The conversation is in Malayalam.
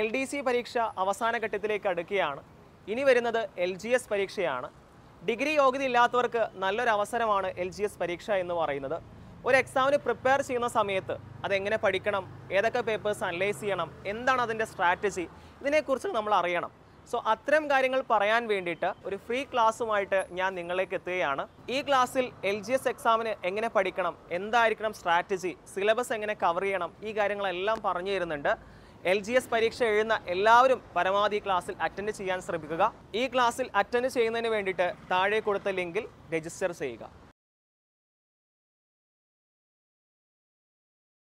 എൽ ഡി സി പരീക്ഷ അവസാന ഘട്ടത്തിലേക്ക് അടുക്കുകയാണ് ഇനി വരുന്നത് എൽ ജി എസ് പരീക്ഷയാണ് ഡിഗ്രി യോഗ്യത ഇല്ലാത്തവർക്ക് നല്ലൊരു അവസരമാണ് എൽ ജി എസ് പരീക്ഷ എന്ന് പറയുന്നത് ഒരു എക്സാമിന് പ്രിപ്പയർ ചെയ്യുന്ന സമയത്ത് അതെങ്ങനെ പഠിക്കണം ഏതൊക്കെ പേപ്പേഴ്സ് അനലൈസ് ചെയ്യണം എന്താണ് അതിൻ്റെ സ്ട്രാറ്റജി ഇതിനെക്കുറിച്ച് നമ്മൾ അറിയണം സോ അത്തരം കാര്യങ്ങൾ പറയാൻ വേണ്ടിയിട്ട് ഒരു ഫ്രീ ക്ലാസ്സുമായിട്ട് ഞാൻ നിങ്ങളിലേക്ക് എത്തുകയാണ് ഈ ക്ലാസ്സിൽ എൽ ജി എസ് എക്സാമിന് എങ്ങനെ പഠിക്കണം എന്തായിരിക്കണം സ്ട്രാറ്റജി സിലബസ് എങ്ങനെ കവർ ചെയ്യണം ഈ കാര്യങ്ങളെല്ലാം പറഞ്ഞു തരുന്നുണ്ട് എൽ ജി എസ് പരീക്ഷ എഴുതുന്ന എല്ലാവരും പരമാവധി ക്ലാസ്സിൽ അറ്റൻഡ് ചെയ്യാൻ ശ്രമിക്കുക ഈ ക്ലാസ്സിൽ അറ്റൻഡ് ചെയ്യുന്നതിന് വേണ്ടിയിട്ട് താഴെ കൊടുത്ത ലിങ്കിൽ രജിസ്റ്റർ ചെയ്യുക